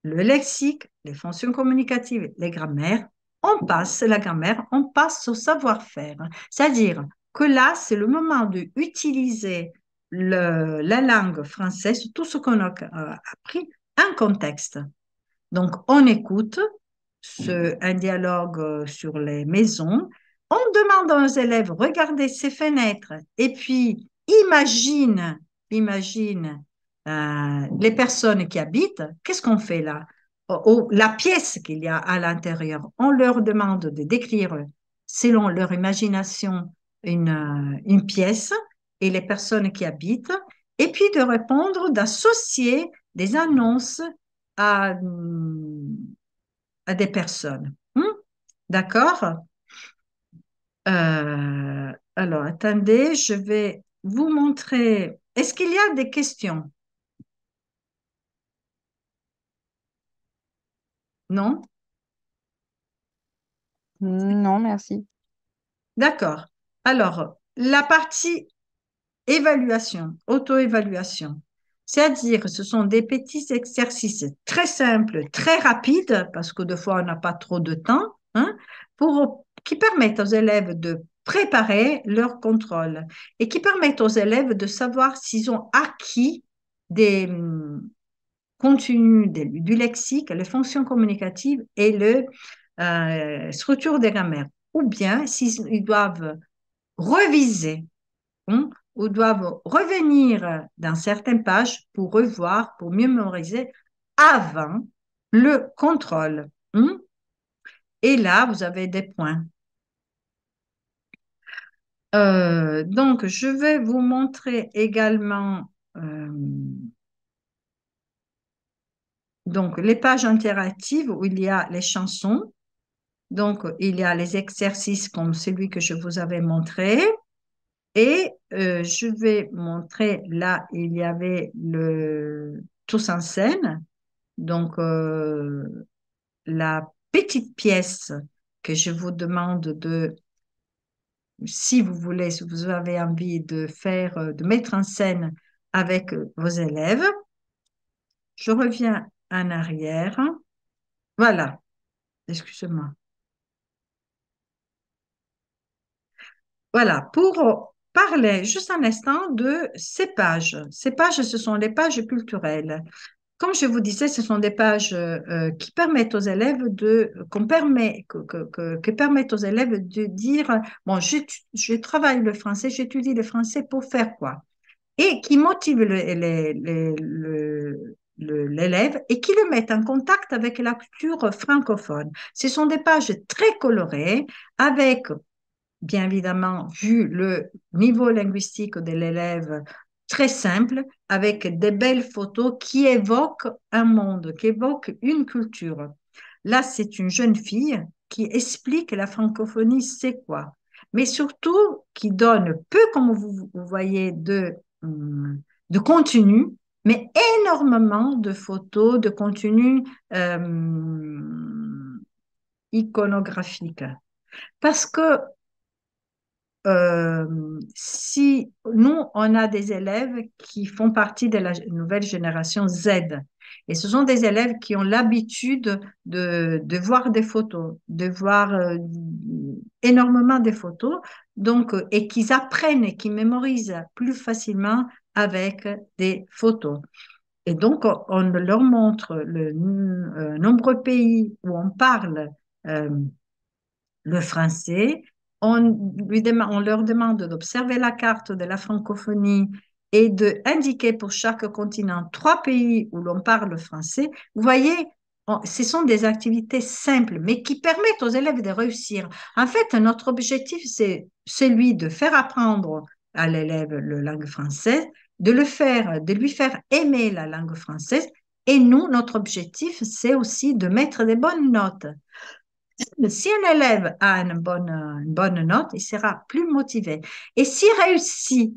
le lexique, les fonctions communicatives, les grammaires, on passe la grammaire, on passe au savoir-faire. C'est-à-dire que là, c'est le moment d'utiliser la langue française, tout ce qu'on a euh, appris, en contexte. Donc, on écoute un dialogue euh, sur les maisons on demande aux élèves, regardez ces fenêtres et puis imagine, imagine euh, les personnes qui habitent, qu'est-ce qu'on fait là oh, oh, La pièce qu'il y a à l'intérieur, on leur demande de décrire selon leur imagination une, euh, pièce et les personnes qui habitent, et puis de répondre, d'associer des annonces à, hum, à des personnes. Hum? D'accord euh, alors, attendez, je vais vous montrer. Est-ce qu'il y a des questions Non Non, merci. D'accord. Alors, la partie évaluation, auto-évaluation, c'est-à-dire ce sont des petits exercices très simples, très rapides, parce que des fois on n'a pas trop de temps, hein, pour qui permettent aux élèves de préparer leur contrôle et qui permettent aux élèves de savoir s'ils ont acquis des hum, contenus du lexique, les fonctions communicatives et la euh, structure des grammaires. grammaire, ou bien s'ils doivent reviser hein, ou doivent revenir dans certaines pages pour revoir, pour mieux mémoriser avant le contrôle. Hein. Et là, vous avez des points euh, donc, je vais vous montrer également euh, donc, les pages interactives où il y a les chansons. Donc, il y a les exercices comme celui que je vous avais montré. Et euh, je vais montrer, là, il y avait le Tous en scène. Donc, la petite pièce que je vous demande de si vous voulez, si vous avez envie de faire, euh, de mettre en scène avec euh, vos élèves. Je reviens en arrière. Voilà. Excusez-moi. Voilà, pour euh, parler juste un instant de ces pages. Ces pages, ce sont les pages culturelles comme je vous disais, ce sont des pages euh, qui permettent aux élèves de, qu'on permet, que, permettent aux élèves de dire, bon, je, je travaille le français, j'étudie le français pour faire quoi Et qui motivent l'élève et qui le mettent en contact avec la culture francophone. Ce sont des pages très colorées avec bien évidemment, vu le niveau linguistique de l'élève, très simple, avec des belles photos qui évoquent un monde, qui évoquent une culture. Là, c'est une jeune fille qui explique la francophonie, c'est quoi, mais surtout qui donne peu, comme vous, voyez, de, hum, de contenu, mais énormément de photos, de contenu euh, iconographique. Parce que euh, si nous, on a des élèves qui font partie de la nouvelle génération Z, et ce sont des élèves qui ont l'habitude de, voir des photos, de voir euh, énormément de photos, donc, euh, et qu'ils apprennent et qui mémorisent plus facilement avec des photos. Et donc, on leur montre le nombre nombreux pays où on parle le français, on, leur demande d'observer la carte de la francophonie et de indiquer pour chaque continent trois pays où l'on parle français. Vous voyez, ce sont des activités simples, mais qui permettent aux élèves de réussir. En fait, notre objectif, c'est celui de faire apprendre à l'élève la langue française, de le faire, de lui faire aimer la langue française. Et nous, notre objectif, c'est aussi de mettre des bonnes notes. Si un élève a une bonne, note, il sera plus motivé. Et s'il réussit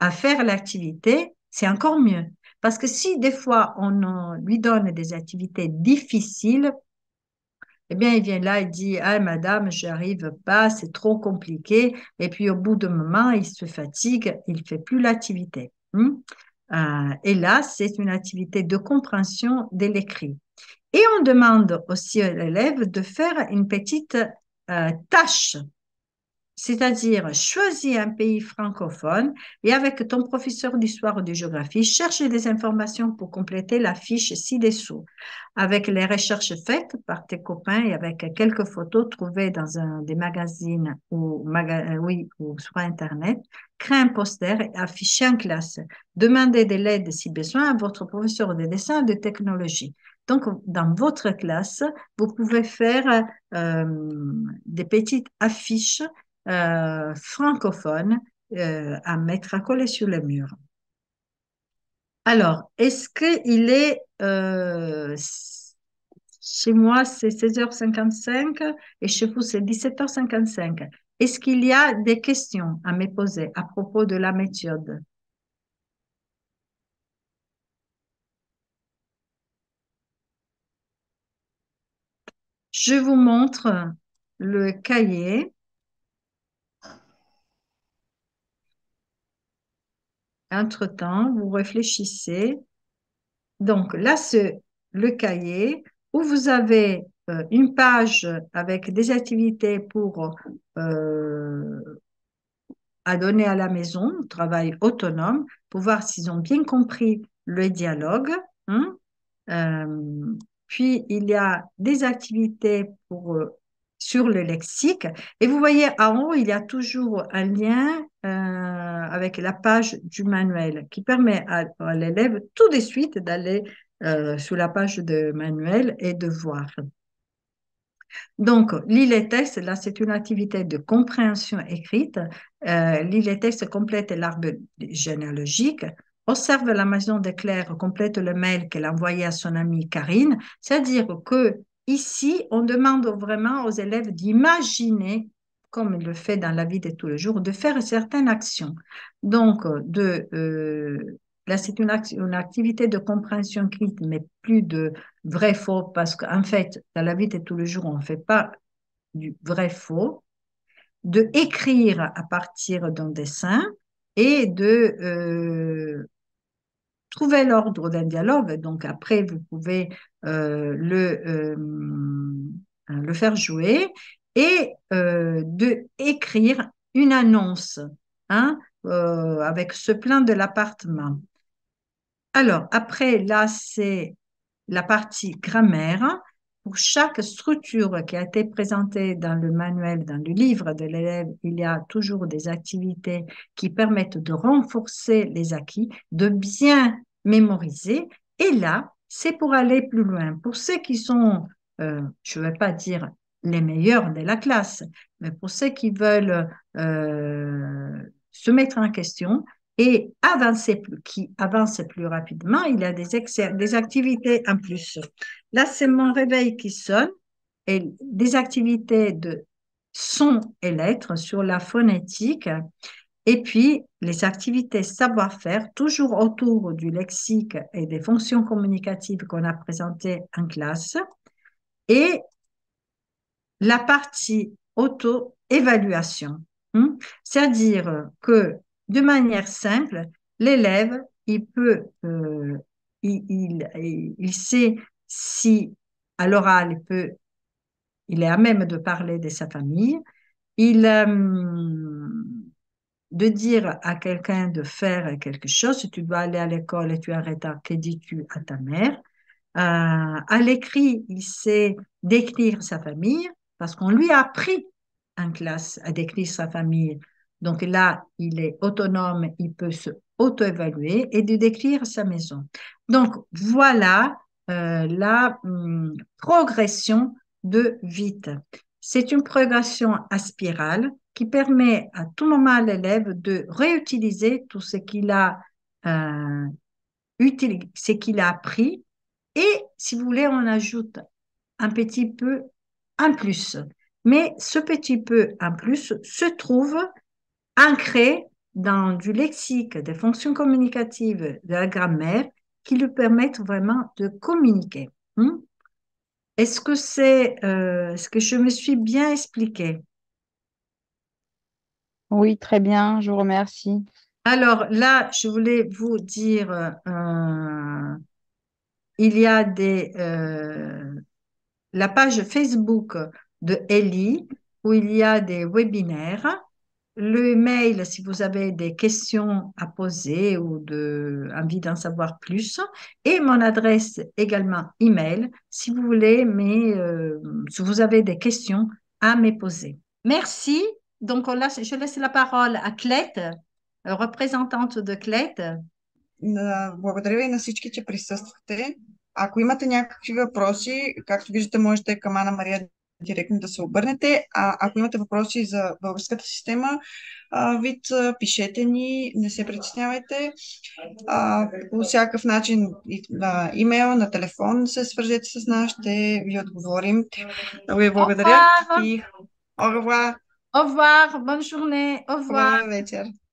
à faire l'activité, c'est encore mieux. Parce que si des fois on lui donne des activités difficiles, eh bien, il vient là, il dit, ah, madame, j'arrive pas, c'est trop compliqué. Et puis, au bout d'un moment, il se fatigue, il fait plus l'activité. Hmm euh, et là, c'est une activité de compréhension de l'écrit. Et on demande aussi à l'élève de faire une petite euh, tâche c'est-à-dire choisis un pays francophone et avec ton professeur d'histoire ou de géographie, cherche des informations pour compléter la fiche ci-dessous, avec les recherches faites par tes copains et avec quelques photos trouvées dans des magazines ou, euh, ou sur Internet. crée un poster et affichez en classe. Demandez de l'aide si besoin à votre professeur de dessin ou de technologie. Donc, dans votre classe, vous pouvez faire euh, des petites affiches euh, francophone euh, à mettre à coller sur le mur Alors, est-ce qu'il est, euh, chez moi c'est 16h55 et chez vous c'est 17h55. Est-ce qu'il y a des questions à me poser à propos de la méthode Je vous montre le cahier Entre-temps, vous réfléchissez. Donc là, c'est le cahier où vous avez euh, une page avec des activités pour euh, à donner à la maison, travail autonome, pour voir s'ils ont bien compris le dialogue. Hein. Euh, puis il y a des activités pour, sur le lexique. Et vous voyez, en haut, il y a toujours un lien euh, avec la page du manuel qui permet à, l'élève tout de suite d'aller euh, sous la page de manuel et de voir. Donc, lire les textes, là, c'est une activité de compréhension écrite. Euh, lire les textes complète l'arbre généalogique. Observe la maison de Claire complète le mail qu'elle a envoyé à son amie Karine. C'est-à-dire que ici, on demande vraiment aux élèves d'imaginer comme il le fait dans la vie de tous les jours, de faire certaines actions. Donc, euh, de, euh, là, c'est une, une, activité de compréhension critique, mais plus de vrai-faux, parce qu'en fait, dans la vie de tous les jours, on ne fait pas du vrai-faux, de écrire à partir d'un dessin et de euh, trouver l'ordre d'un dialogue. Donc, après, vous pouvez le le faire jouer et euh, de écrire une annonce hein, euh, avec ce plan de l'appartement. Alors, après, là, c'est la partie grammaire. Pour chaque structure qui a été présentée dans le manuel, dans le livre de l'élève, il y a toujours des activités qui permettent de renforcer les acquis, de bien mémoriser. Et là, c'est pour aller plus loin. Pour ceux qui sont, euh, je ne vais pas dire les meilleurs de la classe. Mais pour ceux qui veulent euh, se mettre en question et avancer plus, qui avancent plus rapidement, il y a des, des activités en plus. Là, c'est mon réveil qui sonne et des activités de son et lettres sur la phonétique. Et puis, les activités savoir-faire, toujours autour du lexique et des fonctions communicatives qu'on a présentées en classe. Et la partie auto-évaluation. Hein, c'est-à-dire que de manière simple, l'élève, il peut, euh, il, sait si à l'oral, il peut, il est à même de parler de sa famille, il, euh, de dire à quelqu'un de faire quelque chose, si tu dois aller à l'école et tu es en retard, que dis-tu à ta mère? Euh, à l'écrit, il sait décrire sa famille, parce qu'on lui a appris en classe à décrire sa famille. Donc là, il est autonome, il peut se auto-évaluer et décrire sa maison. Donc voilà euh, la hum, progression de vite. C'est une progression à spirale qui permet à tout moment à l'élève de réutiliser tout ce qu'il a, euh, ce qu'il a appris. Et si vous voulez, on ajoute un petit peu en plus. Mais ce petit peu en plus se trouve ancré dans du lexique, des fonctions communicatives, de la grammaire, qui lui permettent vraiment de communiquer. Hmm? Est-ce que c'est euh, ce que je me suis bien expliqué Oui, très bien, je vous remercie. Alors là, je voulais vous dire, euh, il y a des, euh, la page Facebook de Ellie où il y a des webinaires. Le mail si vous avez des questions à poser ou de, envie d'en savoir plus. Et mon adresse également email si vous voulez, mais euh, si vous avez des questions à me poser. Merci. Donc on je laisse la parole à Clette, représentante de Clette. Ако имате някакви въпроси, както виждате, можете към Ана Мария директно да се обърнете. А ако имате въпроси за българската система, а, вид, пишете ни, не се притеснявайте. А, по всякакъв начин, и, имейл, на телефон се свържете с нас, ще ви отговорим. Много ви благодаря. И... Ова! revoir. Au revoir. Bonne journée. Au revoir. Au revoir.